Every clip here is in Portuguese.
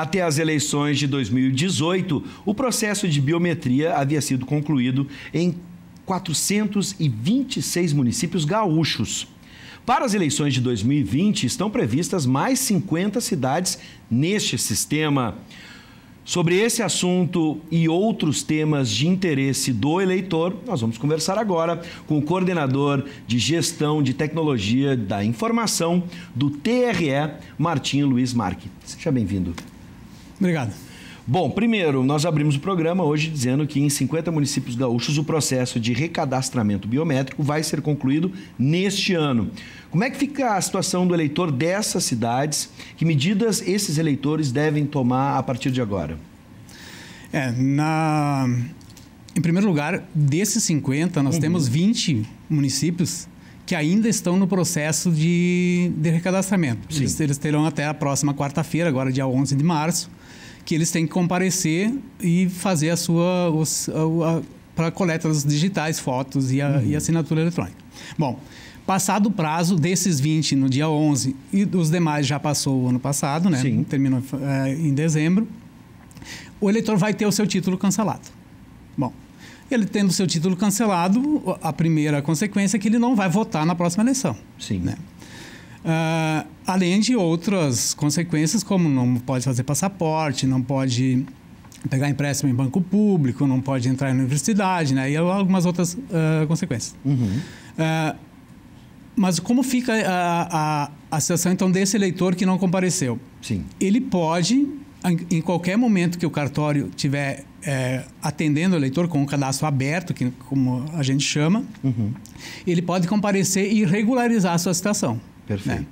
Até as eleições de 2018, o processo de biometria havia sido concluído em 426 municípios gaúchos. Para as eleições de 2020, estão previstas mais 50 cidades neste sistema. Sobre esse assunto e outros temas de interesse do eleitor, nós vamos conversar agora com o coordenador de Gestão de Tecnologia da Informação do TRE, Martim Luiz Marque. Seja bem-vindo. Obrigado. Bom, primeiro, nós abrimos o programa hoje dizendo que em 50 municípios gaúchos o processo de recadastramento biométrico vai ser concluído neste ano. Como é que fica a situação do eleitor dessas cidades? Que medidas esses eleitores devem tomar a partir de agora? É, na... Em primeiro lugar, desses 50, nós uhum. temos 20 municípios que ainda estão no processo de, de recadastramento. Eles, eles terão até a próxima quarta-feira, agora dia 11 de março, que eles têm que comparecer e fazer a sua para coletas digitais, fotos e, a, uhum. e assinatura eletrônica. Bom, passado o prazo desses 20 no dia 11 e os demais já passou o ano passado, né? Sim. Terminou é, em dezembro. O eleitor vai ter o seu título cancelado. Bom, ele tendo o seu título cancelado, a primeira consequência é que ele não vai votar na próxima eleição. Sim. Né? Uh, além de outras consequências, como não pode fazer passaporte, não pode pegar empréstimo em banco público, não pode entrar na universidade, né? E algumas outras uh, consequências. Uhum. Uh, mas como fica a, a, a situação, então, desse eleitor que não compareceu? Sim. Ele pode, em qualquer momento que o cartório tiver é, atendendo o eleitor com um cadastro aberto, que, como a gente chama, uhum. ele pode comparecer e regularizar a sua situação. Perfeito. Né?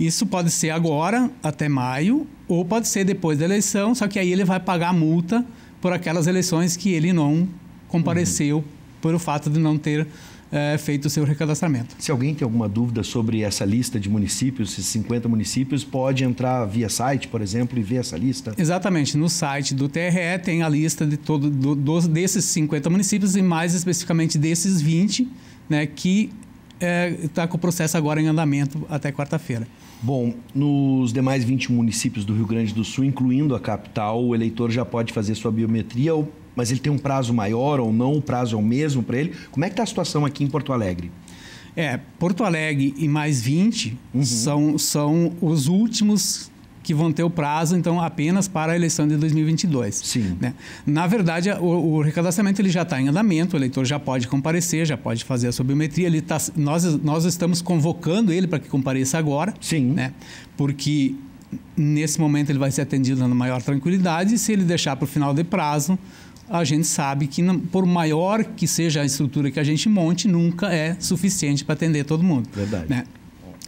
Isso pode ser agora, até maio, ou pode ser depois da eleição, só que aí ele vai pagar a multa por aquelas eleições que ele não compareceu uhum. o fato de não ter é, feito o seu recadastramento. Se alguém tem alguma dúvida sobre essa lista de municípios, esses 50 municípios, pode entrar via site, por exemplo, e ver essa lista? Exatamente. No site do TRE tem a lista de todo, do, dos, desses 50 municípios e mais especificamente desses 20 né, que está é, tá com o processo agora em andamento até quarta-feira. Bom, nos demais 20 municípios do Rio Grande do Sul, incluindo a capital, o eleitor já pode fazer sua biometria, mas ele tem um prazo maior ou não? O prazo é o mesmo para ele? Como é que está a situação aqui em Porto Alegre? É, Porto Alegre e mais 20 uhum. são, são os últimos que vão ter o prazo, então, apenas para a eleição de 2022. Sim. Né? Na verdade, o, o recadastramento ele já está em andamento, o eleitor já pode comparecer, já pode fazer a sobiometria. Ele tá, nós, nós estamos convocando ele para que compareça agora. Sim. Né? Porque nesse momento ele vai ser atendido na maior tranquilidade e se ele deixar para o final de prazo, a gente sabe que por maior que seja a estrutura que a gente monte, nunca é suficiente para atender todo mundo. Verdade. Né?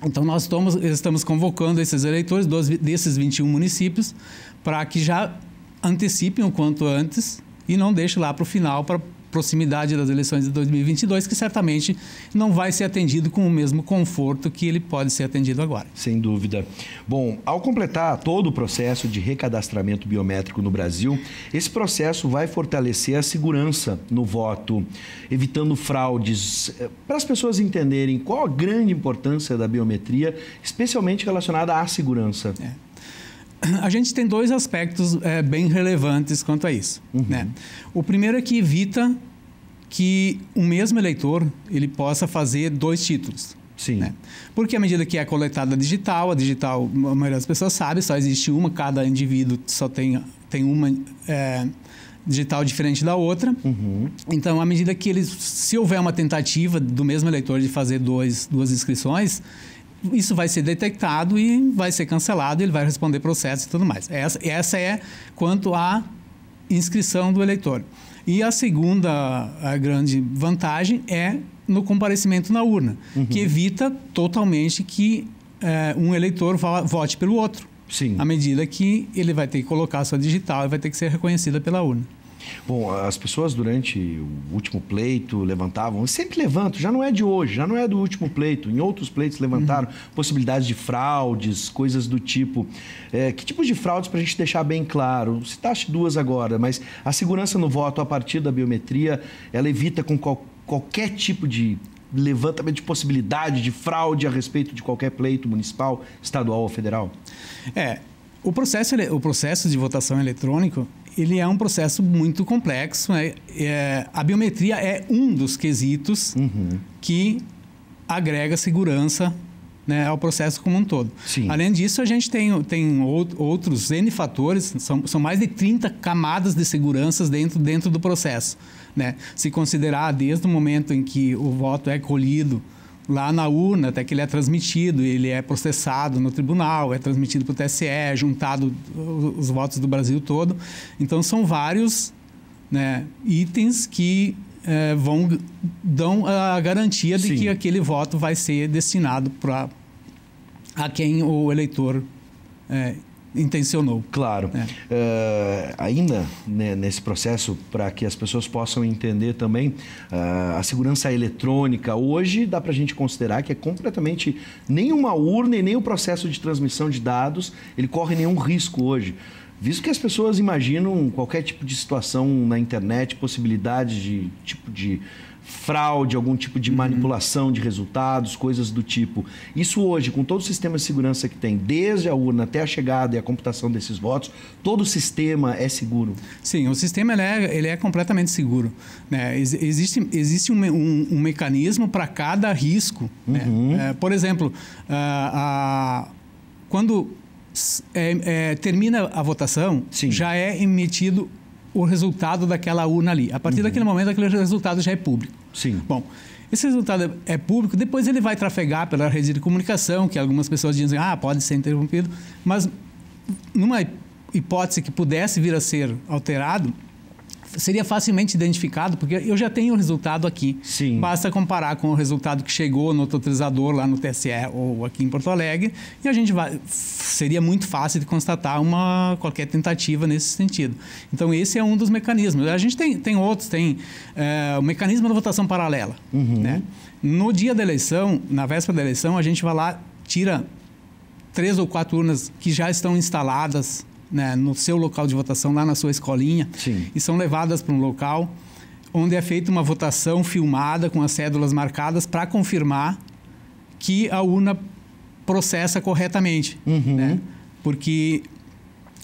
Então, nós estamos, estamos convocando esses eleitores desses 21 municípios para que já antecipem o quanto antes e não deixe lá para o final para proximidade das eleições de 2022, que certamente não vai ser atendido com o mesmo conforto que ele pode ser atendido agora. Sem dúvida. Bom, ao completar todo o processo de recadastramento biométrico no Brasil, esse processo vai fortalecer a segurança no voto, evitando fraudes, eh, para as pessoas entenderem qual a grande importância da biometria, especialmente relacionada à segurança. É a gente tem dois aspectos é, bem relevantes quanto a isso. Uhum. Né? O primeiro é que evita que o mesmo eleitor ele possa fazer dois títulos. Sim. Né? Porque à medida que é coletada digital, a digital, a maioria das pessoas sabe, só existe uma, cada indivíduo só tem, tem uma é, digital diferente da outra. Uhum. Então, à medida que eles, se houver uma tentativa do mesmo eleitor de fazer dois, duas inscrições, isso vai ser detectado e vai ser cancelado, ele vai responder processo e tudo mais. Essa, essa é quanto à inscrição do eleitor. E a segunda a grande vantagem é no comparecimento na urna, uhum. que evita totalmente que é, um eleitor vote pelo outro. Sim. À medida que ele vai ter que colocar a sua digital e vai ter que ser reconhecida pela urna. Bom, as pessoas durante o último pleito levantavam, sempre levantam, já não é de hoje, já não é do último pleito. Em outros pleitos levantaram uhum. possibilidades de fraudes, coisas do tipo. É, que tipos de fraudes para a gente deixar bem claro? Citaste duas agora, mas a segurança no voto a partir da biometria, ela evita com qual, qualquer tipo de levantamento de possibilidade de fraude a respeito de qualquer pleito municipal, estadual ou federal? É, o processo, o processo de votação eletrônico ele é um processo muito complexo. Né? É, a biometria é um dos quesitos uhum. que agrega segurança né, ao processo como um todo. Sim. Além disso, a gente tem, tem outros N fatores, são, são mais de 30 camadas de seguranças dentro, dentro do processo. Né? Se considerar desde o momento em que o voto é colhido lá na urna, até que ele é transmitido, ele é processado no tribunal, é transmitido para o TSE, é juntado os votos do Brasil todo. Então são vários né, itens que é, vão dão a garantia de Sim. que aquele voto vai ser destinado para a quem o eleitor é, intencionou. Claro. É. Uh, ainda né, nesse processo, para que as pessoas possam entender também, uh, a segurança eletrônica hoje dá para a gente considerar que é completamente nenhuma urna e nem o processo de transmissão de dados, ele corre nenhum risco hoje. Visto que as pessoas imaginam qualquer tipo de situação na internet, possibilidade de tipo de fraude, algum tipo de uhum. manipulação de resultados, coisas do tipo. Isso hoje, com todo o sistema de segurança que tem, desde a urna até a chegada e a computação desses votos, todo o sistema é seguro? Sim, o sistema ele é, ele é completamente seguro. Né? Ex existe existe um, um, um mecanismo para cada risco. Né? Uhum. Né? É, por exemplo, quando é, é, termina a votação, Sim. já é emitido o resultado daquela urna ali. A partir uhum. daquele momento, aquele resultado já é público. Sim. Bom, esse resultado é público, depois ele vai trafegar pela rede de comunicação, que algumas pessoas dizem, ah, pode ser interrompido, mas numa hipótese que pudesse vir a ser alterado, seria facilmente identificado, porque eu já tenho o resultado aqui. Sim. Basta comparar com o resultado que chegou no totalizador lá no TSE ou aqui em Porto Alegre, e a gente vai, seria muito fácil de constatar uma qualquer tentativa nesse sentido. Então, esse é um dos mecanismos. A gente tem, tem outros, tem é, o mecanismo da votação paralela. Uhum. Né? No dia da eleição, na véspera da eleição, a gente vai lá, tira três ou quatro urnas que já estão instaladas né, no seu local de votação, lá na sua escolinha, Sim. e são levadas para um local onde é feita uma votação filmada com as cédulas marcadas para confirmar que a urna processa corretamente. Uhum. Né? Porque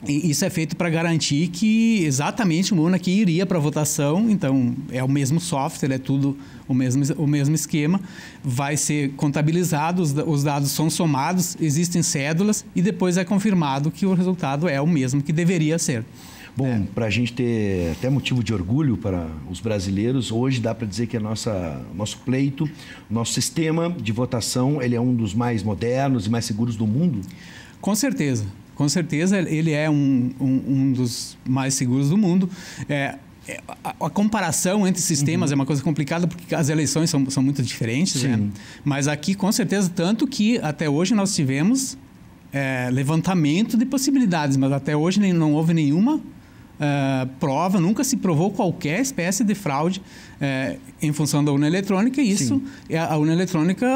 e isso é feito para garantir que exatamente o Mona que iria para votação, então é o mesmo software, é tudo o mesmo, o mesmo esquema, vai ser contabilizado, os, os dados são somados, existem cédulas e depois é confirmado que o resultado é o mesmo que deveria ser. Bom, é. para a gente ter até motivo de orgulho para os brasileiros, hoje dá para dizer que o nosso pleito, nosso sistema de votação, ele é um dos mais modernos e mais seguros do mundo? Com certeza com certeza ele é um, um, um dos mais seguros do mundo. É, é, a, a, comparação entre sistemas uhum. é uma coisa complicada porque as eleições são, são muito diferentes, né? Mas aqui, com certeza, tanto que até hoje nós tivemos é, levantamento de possibilidades, mas até hoje nem, não houve nenhuma é, prova, nunca se provou qualquer espécie de fraude é, em função da urna eletrônica. E isso, é a urna eletrônica,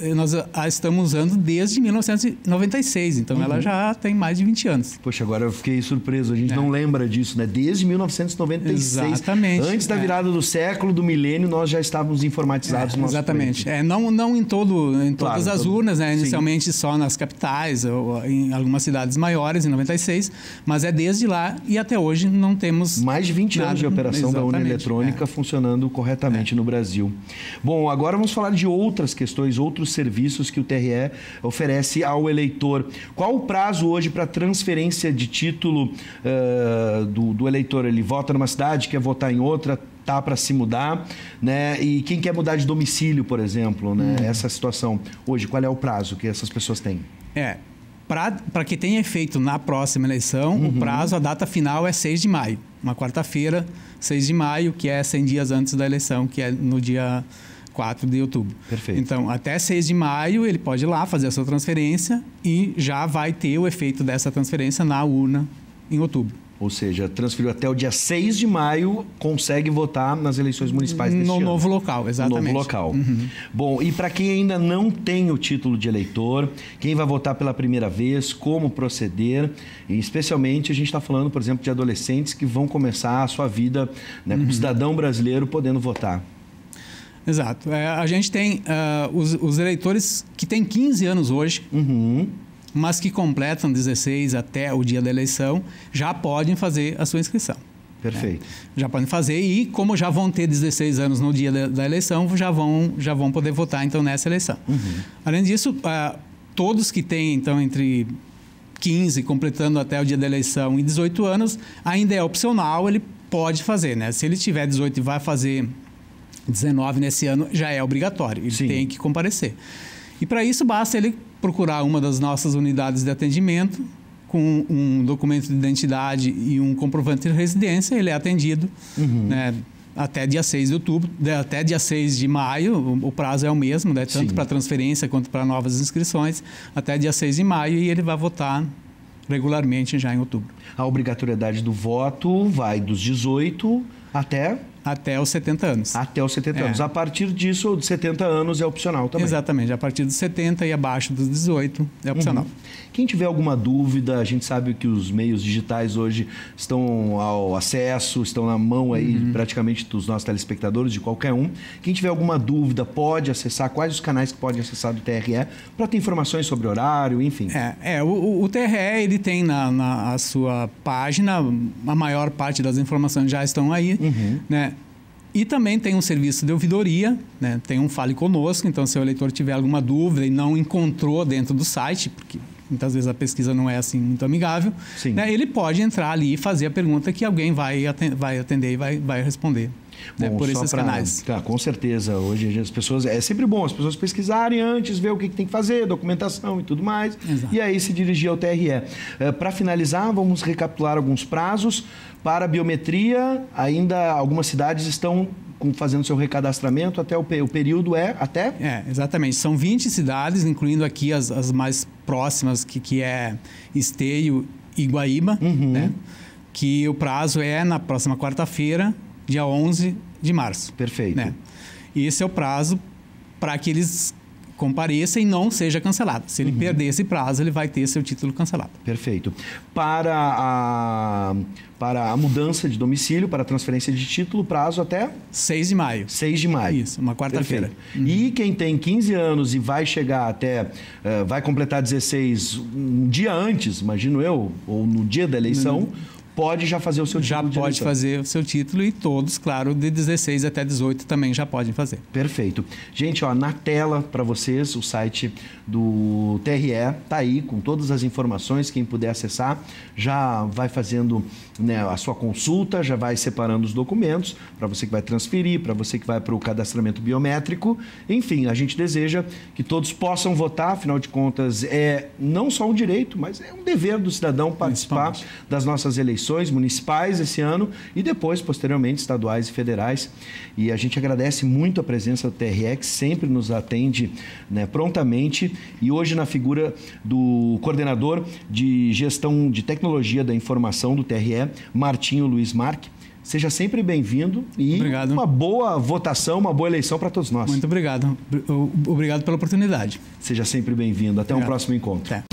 eh, nós a estamos usando desde 1996. Então, uhum. ela já tem mais de 20 anos. Poxa, agora eu fiquei surpreso. A gente é. não lembra disso, né? Desde 1996. Exatamente. Antes da é. virada do século, do milênio, nós já estávamos informatizados. exatamente. É, não, não em, todo, em claro, todas as todo... urnas, né? Inicialmente só nas capitais ou em algumas cidades maiores, em 96. Mas é desde lá e até hoje não temos... Mais de 20 nada, anos de operação da urna eletrônica é. funcionando funcionando corretamente é. no Brasil. Bom, agora vamos falar de outras questões, outros serviços que o TRE oferece ao eleitor. Qual o prazo hoje para transferência de título uh, do, do eleitor? Ele vota numa cidade, quer votar em outra, tá para se mudar, né? E quem quer mudar de domicílio, por exemplo, né? Hum. Essa situação hoje, qual é o prazo que essas pessoas têm? É, para que tenha efeito na próxima eleição, uhum. o prazo, a data final é 6 de maio uma quarta-feira, 6 de maio, que é 100 dias antes da eleição, que é no dia 4 de outubro. Perfeito. Então, até 6 de maio, ele pode ir lá fazer a sua transferência e já vai ter o efeito dessa transferência na urna em outubro. Ou seja, transferiu até o dia 6 de maio, consegue votar nas eleições municipais deste no ano. No novo local, exatamente. No novo local. Uhum. Bom, e para quem ainda não tem o título de eleitor, quem vai votar pela primeira vez, como proceder, e especialmente a gente está falando, por exemplo, de adolescentes que vão começar a sua vida né, como uhum. cidadão brasileiro podendo votar. Exato. É, a gente tem uh, os, os, eleitores que têm 15 anos hoje. Uhum mas que completam 16 até o dia da eleição, já podem fazer a sua inscrição. Perfeito. É. Já podem fazer e como já vão ter 16 anos no dia da, da eleição, já vão, já vão poder votar então nessa eleição. Uhum. Além disso, uh, todos que têm então entre 15 completando até o dia da eleição e 18 anos, ainda é opcional, ele pode fazer, né? Se ele tiver 18 e vai fazer 19 nesse ano, já é obrigatório, ele Sim. tem que comparecer. E para isso basta ele procurar uma das nossas unidades de atendimento com um documento de identidade e um comprovante de residência, ele é atendido uhum. né, até dia 6 de outubro, até dia 6 de maio, o prazo é o mesmo, né, tanto para transferência quanto para novas inscrições, até dia 6 de maio e ele vai votar regularmente já em outubro. A obrigatoriedade do voto vai dos 18 até até os 70 anos. Até os 70 é. anos. A partir disso, de 70 anos é opcional também. Exatamente. A partir dos 70 e abaixo dos 18 é opcional. Uhum. Quem tiver alguma dúvida, a gente sabe que os meios digitais hoje estão ao acesso, estão na mão aí uhum. praticamente dos nossos telespectadores, de qualquer um. Quem tiver alguma dúvida, pode acessar. Quais os canais que podem acessar do TRE para ter informações sobre horário, enfim? É, é o, o TRE ele tem na, na sua página, a maior parte das informações já estão aí, uhum. né? E também tem um serviço de ouvidoria, né? tem um Fale Conosco, então se o eleitor tiver alguma dúvida e não encontrou dentro do site, porque muitas vezes a pesquisa não é assim muito amigável, né? ele pode entrar ali e fazer a pergunta que alguém vai atender, e vai, vai responder né, por esses pra, canais. Tá, com certeza. Hoje as pessoas. É sempre bom as pessoas pesquisarem antes, ver o que, que tem que fazer, documentação e tudo mais. Exato. E aí se dirigir ao TRE. É, eh, para finalizar, vamos recapitular alguns prazos. Para a biometria, ainda algumas cidades estão fazendo seu recadastramento até o, o período é até? É, exatamente. São 20 cidades, incluindo aqui as, as mais próximas, que, que é Esteio e Guaíba, uhum. né? que o prazo é na próxima quarta-feira, dia 11 de março. Perfeito. Né? E esse é o prazo para que eles compareça e não seja cancelado. Se ele uhum. perder esse prazo, ele vai ter seu título cancelado. Perfeito. Para a, para a mudança de domicílio, para a transferência de título, prazo até? 6 de maio. 6 de maio. Isso, uma quarta-feira. Uhum. E quem tem 15 anos e vai chegar até, uh, vai completar 16 um dia antes, imagino eu, ou no dia da eleição... Uhum pode já fazer o seu título. Já pode fazer o seu título e todos, claro, de 16 até 18 também já podem fazer. Perfeito. Gente, ó, na tela para vocês o site do TRE está aí com todas as informações, quem puder acessar, já vai fazendo né, a sua consulta, já vai separando os documentos para você que vai transferir, para você que vai para o cadastramento biométrico. Enfim, a gente deseja que todos possam votar, afinal de contas, é não só um direito, mas é um dever do cidadão participar das nossas eleições eleições municipais esse ano e depois, posteriormente, estaduais e federais. E a gente agradece muito a presença do TRE, que sempre nos atende né, prontamente. E hoje, na figura do coordenador de gestão de tecnologia da informação do TRE, Martinho Luiz Marque. Seja sempre bem-vindo e obrigado. uma boa votação, uma boa eleição para todos nós. Muito obrigado. Obrigado pela oportunidade. Seja sempre bem-vindo. Até o um próximo encontro. Até.